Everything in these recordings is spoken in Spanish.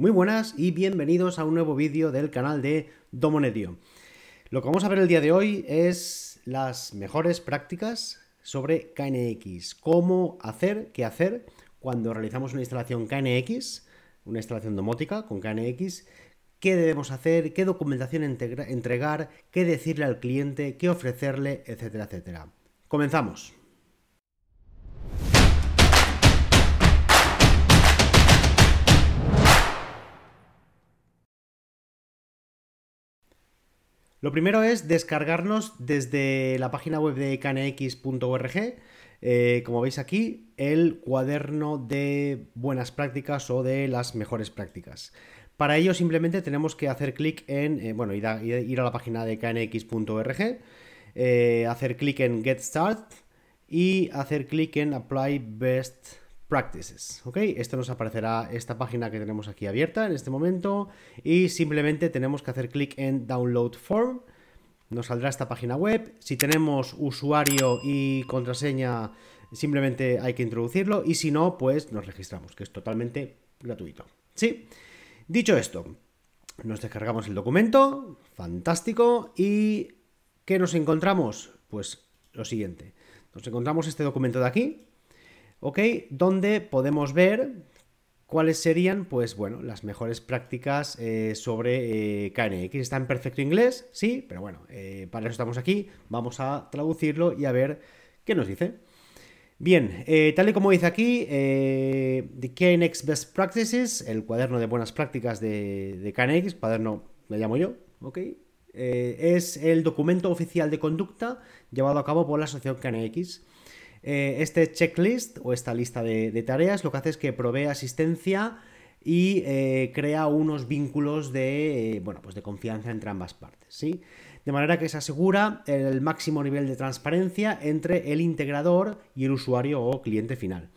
Muy buenas y bienvenidos a un nuevo vídeo del canal de Domonedio. Lo que vamos a ver el día de hoy es las mejores prácticas sobre KNX, cómo hacer, qué hacer cuando realizamos una instalación KNX, una instalación domótica con KNX, qué debemos hacer, qué documentación entregar, qué decirle al cliente, qué ofrecerle, etcétera, etcétera. Comenzamos. Lo primero es descargarnos desde la página web de knx.org, eh, como veis aquí, el cuaderno de buenas prácticas o de las mejores prácticas. Para ello simplemente tenemos que hacer clic en, eh, bueno, ir a, la página de knx.org, eh, hacer clic en Get Start y hacer clic en Apply Best Practices, ¿ok? Esto nos aparecerá esta página que tenemos aquí abierta en este momento y simplemente tenemos que hacer clic en Download Form. Nos saldrá esta página web. Si tenemos usuario y contraseña, simplemente hay que introducirlo y si no, pues nos registramos, que es totalmente gratuito. ¿Sí? Dicho esto, nos descargamos el documento, fantástico, y ¿qué nos encontramos? Pues lo siguiente. Nos encontramos este documento de aquí, ¿ok? Donde podemos ver cuáles serían, pues bueno, las mejores prácticas eh, sobre eh, KNX. Está en perfecto inglés, sí, pero bueno, eh, para eso estamos aquí. Vamos a traducirlo y a ver qué nos dice. Bien, eh, tal y como dice aquí, The KNX Best Practices, el cuaderno de buenas prácticas de, de KNX, cuaderno me llamo yo, ¿ok? es el documento oficial de conducta llevado a cabo por la asociación KNX. Eh, este checklist o esta lista de, tareas lo que hace es que provee asistencia y eh, crea unos vínculos eh, pues de, confianza entre ambas partes. ¿sí? De manera que se asegura el máximo nivel de transparencia entre el integrador y el usuario o cliente final.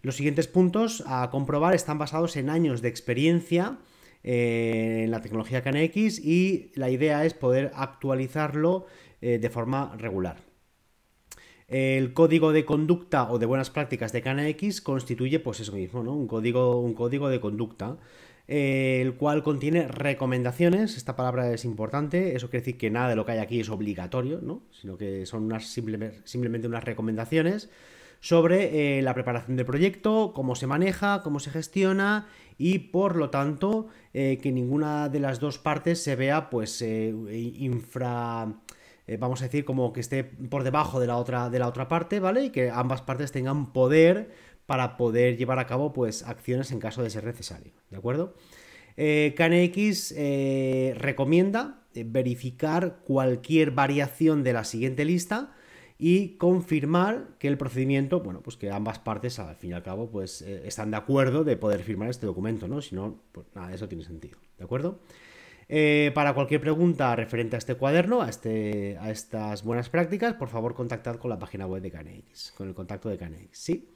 Los siguientes puntos a comprobar están basados en años de experiencia en la tecnología KNX y la idea es poder actualizarlo de forma regular. El código de conducta o de buenas prácticas de CanaX constituye, pues eso mismo, ¿no? Un código, un código de conducta, eh, el cual contiene recomendaciones. Esta palabra es importante. Eso quiere decir que nada de lo que hay aquí es obligatorio, ¿no? Sino que son unas simplemente unas recomendaciones sobre eh, la preparación del proyecto, cómo se maneja, cómo se gestiona y por lo tanto eh, que ninguna de las dos partes se vea pues infra eh, vamos a decir, como que esté por debajo de la, otra, de la otra parte, ¿vale? Y que ambas partes tengan poder para poder llevar a cabo, pues, acciones en caso de ser necesario, ¿de acuerdo? Eh, KNX eh, recomienda eh, verificar cualquier variación de la siguiente lista y confirmar que el procedimiento, bueno, pues que ambas partes al fin y al cabo pues están de acuerdo de poder firmar este documento, ¿no? Si no, pues nada, eso tiene sentido, ¿de acuerdo? Eh, para cualquier pregunta referente a este cuaderno, a, este, a estas buenas prácticas, por favor contactad con la página web de Canex, con el contacto de Canex. ¿sí?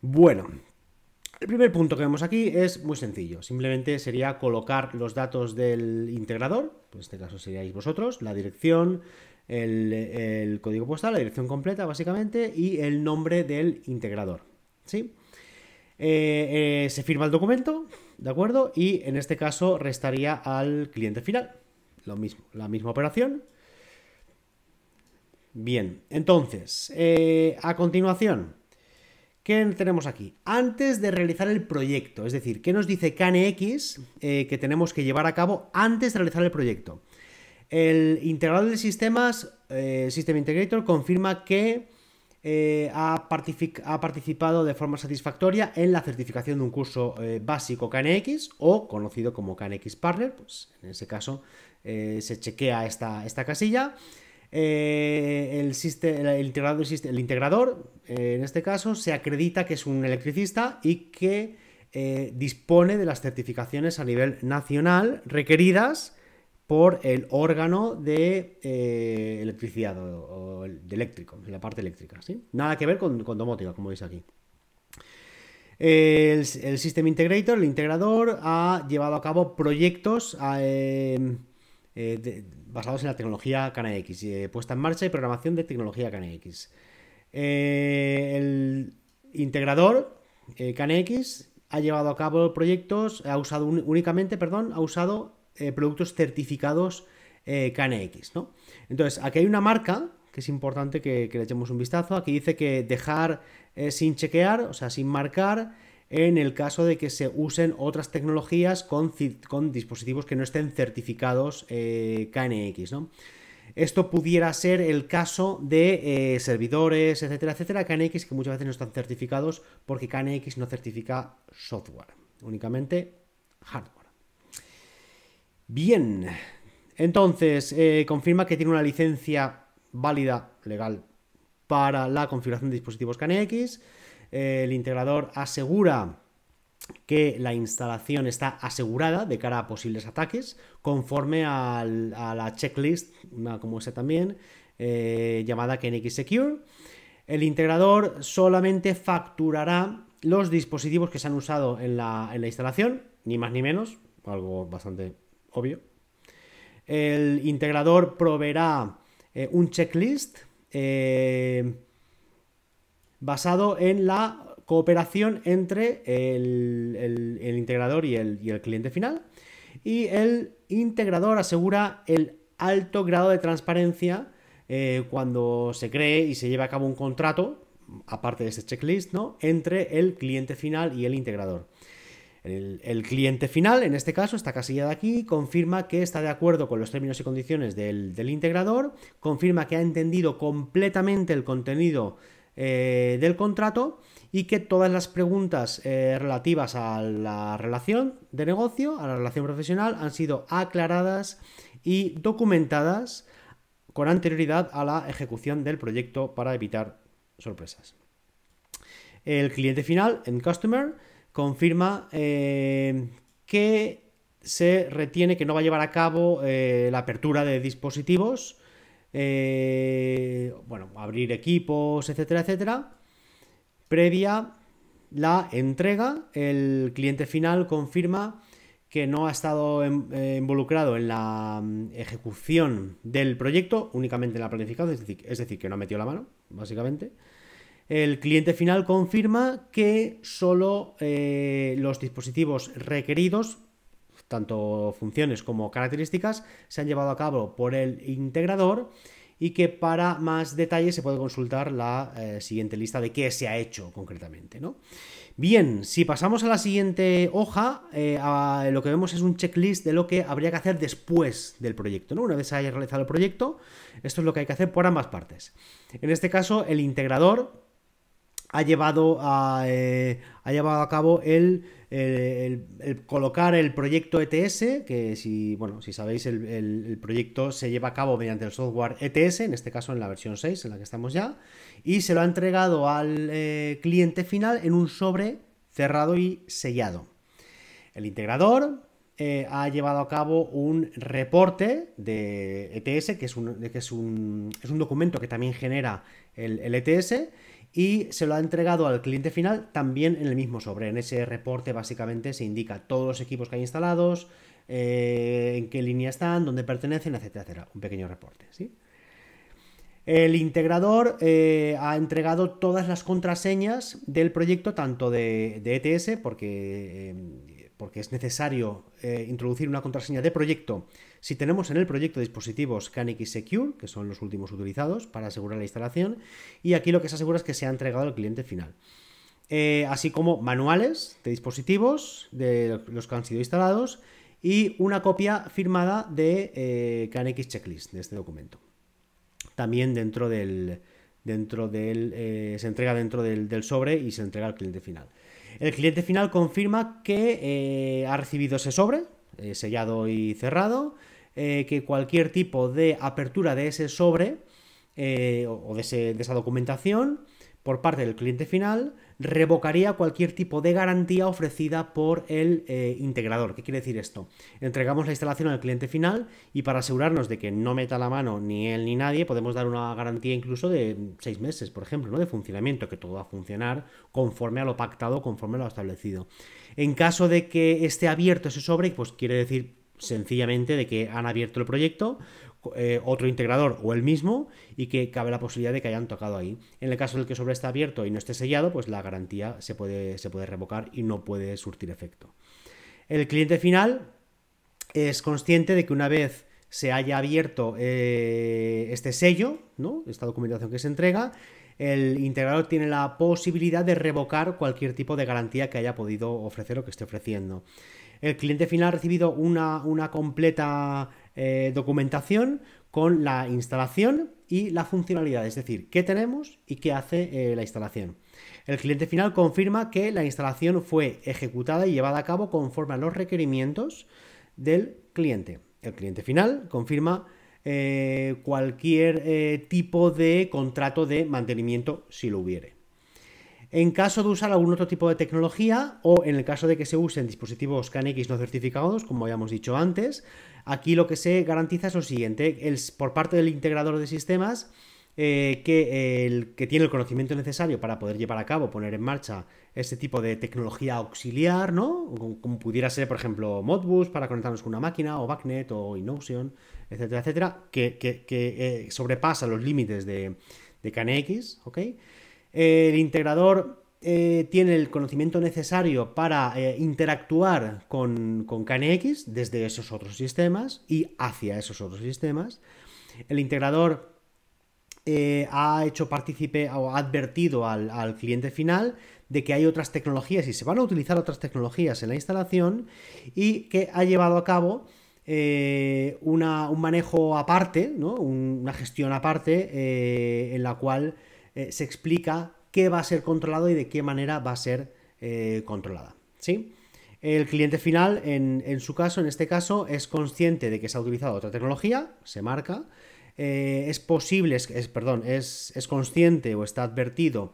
Bueno, el primer punto que vemos aquí es muy sencillo. Simplemente sería colocar los datos del integrador, en este caso seríais vosotros, la dirección, el, el código postal, la dirección completa básicamente, y el nombre del integrador. ¿sí? Eh, eh, se firma el documento, ¿de acuerdo? Y en este caso restaría al cliente final. Lo mismo, la misma operación. Bien, entonces, eh, a continuación, ¿qué tenemos aquí? Antes de realizar el proyecto, es decir, ¿qué nos dice KNX que tenemos que llevar a cabo antes de realizar el proyecto? El integrador de sistemas, System Integrator, confirma que eh, ha, participado de forma satisfactoria en la certificación de un curso eh, básico KNX o conocido como KNX Partner, pues en ese caso eh, se chequea esta, esta casilla. El, el, el integrador en este caso, se acredita que es un electricista y que dispone de las certificaciones a nivel nacional requeridas por el órgano de eh, electricidad o, de eléctrico, la parte eléctrica. ¿sí? Nada que ver con, domótica, como veis aquí. El, System Integrator, el integrador, ha llevado a cabo proyectos em, eh, basados en la tecnología CanaX, eh, puesta en marcha y programación de tecnología CanaX. el integrador CanaX ha llevado a cabo proyectos, ha usado únicamente, perdón, ha usado eh, productos certificados eh, KNX, ¿no? Entonces, aquí hay una marca que es importante que, le echemos un vistazo. Aquí dice que dejar eh, sin chequear, o sea, sin marcar, en el caso de que se usen otras tecnologías con, dispositivos que no estén certificados KNX, ¿no? Esto pudiera ser el caso de servidores, etcétera, etcétera, KNX, que muchas veces no están certificados porque KNX no certifica software, únicamente hardware. Bien, entonces eh, confirma que tiene una licencia válida, legal, para la configuración de dispositivos KNX. Eh, el integrador asegura que la instalación está asegurada de cara a posibles ataques, conforme a la checklist, una como esa también, eh, llamada KNX Secure. El integrador solamente facturará los dispositivos que se han usado en la instalación, ni más ni menos, algo bastante obvio. El integrador proveerá eh, un checklist eh, basado en la cooperación entre el, integrador y el, cliente final. Y el integrador asegura el alto grado de transparencia eh, cuando se cree y se lleva a cabo un contrato, aparte de ese checklist, Entre el cliente final y el integrador. El, cliente final, en este caso, esta casilla de aquí, confirma que está de acuerdo con los términos y condiciones del, integrador, confirma que ha entendido completamente el contenido eh, del contrato y que todas las preguntas eh, relativas a la relación de negocio, a la relación profesional, han sido aclaradas y documentadas con anterioridad a la ejecución del proyecto para evitar sorpresas. El cliente final, en Customer, confirma eh, que se retiene que no va a llevar a cabo eh, la apertura de dispositivos, eh, bueno, abrir equipos, etcétera, etcétera, previa la entrega. El cliente final confirma que no ha estado involucrado en la mm, ejecución del proyecto, únicamente en la planificación, es es decir que no ha metido la mano, básicamente. El cliente final confirma que solo eh, los dispositivos requeridos, tanto funciones como características, se han llevado a cabo por el integrador y que para más detalles se puede consultar la eh, siguiente lista de qué se ha hecho concretamente. ¿no? Bien, si pasamos a la siguiente hoja, eh, lo que vemos es un checklist de lo que habría que hacer después del proyecto. ¿no? Una vez se haya realizado el proyecto, esto es lo que hay que hacer por ambas partes. En este caso, el integrador ha llevado a, eh, ha llevado a cabo el, colocar el proyecto ETS, que si, bueno, si sabéis, el, proyecto se lleva a cabo mediante el software ETS, en este caso en la versión 6, en la que estamos ya, y se lo ha entregado al eh, cliente final en un sobre cerrado y sellado. El integrador eh, ha llevado a cabo un reporte de ETS, que es que es un, es un documento que también genera el ETS, e y se lo ha entregado al cliente final también en el mismo sobre. En ese reporte básicamente se indica todos los equipos que hay instalados, eh, en qué línea están, dónde pertenecen, etcétera, etcétera. Un pequeño reporte, ¿sí? El integrador eh, ha entregado todas las contraseñas del proyecto, tanto de, de ETS, porque eh, porque es necesario eh, introducir una contraseña de proyecto si tenemos en el proyecto dispositivos CanX Secure, que son los últimos utilizados para asegurar la instalación, y aquí lo que se asegura es que se ha entregado al cliente final. Eh, así como manuales de dispositivos de los que han sido instalados y una copia firmada de eh, Checklist, de este documento. También dentro del, dentro del eh, se entrega dentro del sobre y se entrega al cliente final. El cliente final confirma que eh, ha recibido ese sobre, eh, sellado y cerrado, eh, que cualquier tipo de apertura de ese sobre o de esa documentación por parte del cliente final revocaría cualquier tipo de garantía ofrecida por el eh, integrador. ¿Qué quiere decir esto? Entregamos la instalación al cliente final y para asegurarnos de que no meta la mano ni él ni nadie, podemos dar una garantía incluso de seis meses, por ejemplo, ¿no? de funcionamiento, que todo va a funcionar conforme a lo pactado, conforme a lo establecido. En caso de que esté abierto ese sobre, pues quiere decir sencillamente de que han abierto el proyecto, eh, otro integrador o el mismo y que cabe la posibilidad de que hayan tocado ahí. En el caso del que sobre está abierto y no esté sellado, pues la garantía se puede, se puede revocar y no puede surtir efecto. El cliente final es consciente de que una vez se haya abierto eh, este sello, ¿no? esta documentación que se entrega, el integrador tiene la posibilidad de revocar cualquier tipo de garantía que haya podido ofrecer o que esté ofreciendo. El cliente final ha recibido una, una completa eh, documentación con la instalación y la funcionalidad, es decir, qué tenemos y qué hace eh, la instalación. El cliente final confirma que la instalación fue ejecutada y llevada a cabo conforme a los requerimientos del cliente. El cliente final confirma eh, cualquier tipo de contrato de mantenimiento si lo hubiere. En caso de usar algún otro tipo de tecnología o en el caso de que se usen dispositivos Canx no certificados, como habíamos dicho antes, Aquí lo que se garantiza es lo siguiente, por parte del integrador de sistemas, eh, que, el, que tiene el conocimiento necesario para poder llevar a cabo, poner en marcha este tipo de tecnología auxiliar, ¿no? Como, pudiera ser, por ejemplo, Modbus para conectarnos con una máquina, o BACnet, o Innotion, etcétera, etcétera, que, eh, sobrepasa los límites de, de KNX, ¿ok? El integrador eh, tiene el conocimiento necesario para eh, interactuar con, con KNX desde esos otros sistemas y hacia esos otros sistemas. El integrador eh, ha hecho partícipe o ha advertido al, cliente final de que hay otras tecnologías y se van a utilizar otras tecnologías en la instalación y que ha llevado a cabo un manejo aparte, una gestión aparte en la cual se explica qué va a ser controlado y de qué manera va a ser eh, controlada. ¿sí? El cliente final, en, su caso, en este caso, es consciente de que se ha utilizado otra tecnología, se marca, eh, es posible, es, perdón, es, consciente o está advertido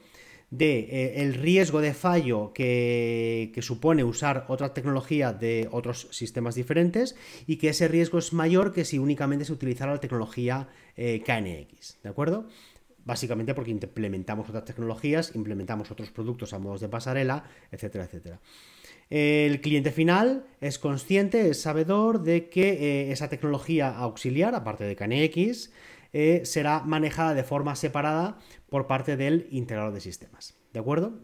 de eh, el riesgo de fallo que, que, supone usar otra tecnología de otros sistemas diferentes y que ese riesgo es mayor que si únicamente se utilizara la tecnología KNX, ¿de acuerdo? básicamente porque implementamos otras tecnologías, implementamos otros productos a modos de pasarela, etcétera, etcétera. El cliente final es consciente, es sabedor de que eh, esa tecnología auxiliar, aparte de KNX, eh, será manejada de forma separada por parte del integrador de sistemas. ¿De acuerdo?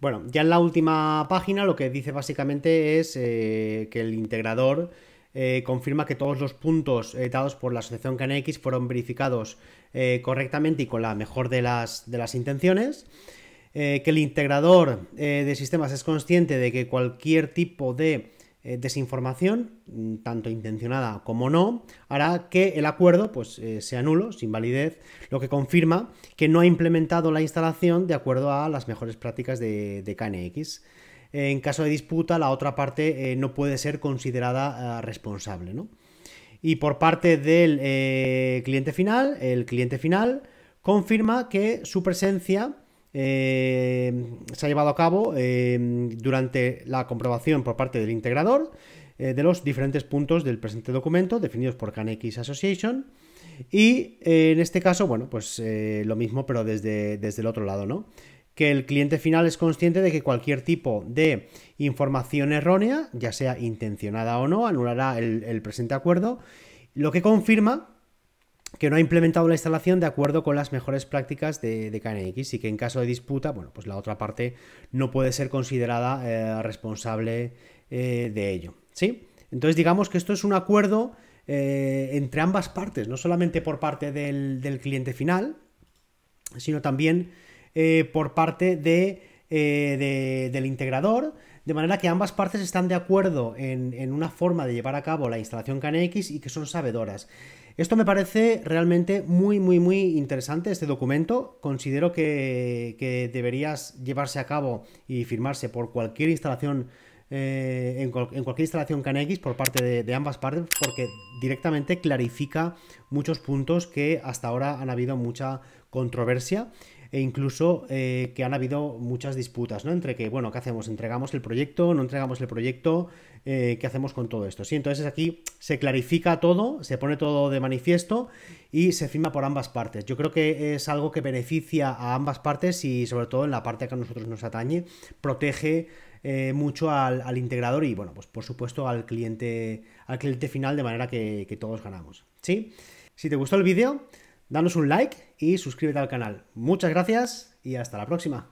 Bueno, ya en la última página lo que dice básicamente es eh, que el integrador eh, confirma que todos los puntos eh, dados por la asociación KNX fueron verificados eh, correctamente y con la mejor de las, intenciones. que el integrador de sistemas es consciente de que cualquier tipo de desinformación, mm, tanto intencionada como no, hará que el acuerdo pues, sea nulo, sin validez, lo que confirma que no ha implementado la instalación de acuerdo a las mejores prácticas de, de KNX en caso de disputa la otra parte eh, no puede ser considerada eh, responsable. ¿no? Y por parte del eh, cliente final, el cliente final confirma que su presencia se ha llevado a cabo durante la comprobación por parte del integrador de los diferentes puntos del presente documento definidos por CanX Association. Y en este caso, bueno, pues lo mismo, pero desde, desde, el otro lado, ¿no? que el cliente final es consciente de que cualquier tipo de información errónea, ya sea intencionada o no, anulará el, presente acuerdo, lo que confirma que no ha implementado la instalación de acuerdo con las mejores prácticas de, KNX y que en caso de disputa, bueno, pues la otra parte no puede ser considerada eh, responsable eh, de ello. ¿Sí? Entonces digamos que esto es un acuerdo eh, entre ambas partes, no solamente por parte del cliente final, sino también eh, por parte eh, del integrador, de manera que ambas partes están de acuerdo en, una forma de llevar a cabo la instalación KNX y que son sabedoras. Esto me parece realmente muy, muy, muy interesante, este documento. Considero que, deberías llevarse a cabo y firmarse por cualquier instalación, eh, en, cualquier instalación CanX por parte de, ambas partes, porque directamente clarifica muchos puntos que hasta ahora han habido mucha controversia e incluso eh, que han habido muchas disputas, ¿no? Entre que, bueno, ¿qué hacemos? ¿Entregamos el proyecto? ¿No entregamos el proyecto? Eh, ¿Qué hacemos con todo esto? Sí, entonces aquí se clarifica todo, se pone todo de manifiesto y se firma por ambas partes. Yo creo que es algo que beneficia a ambas partes y sobre todo en la parte que a nosotros nos atañe, protege eh, mucho al, integrador y, bueno, pues por supuesto al cliente, al cliente final de manera que, que todos ganamos. ¿Sí? Si te gustó el vídeo... Danos un like y suscríbete al canal. Muchas gracias y hasta la próxima.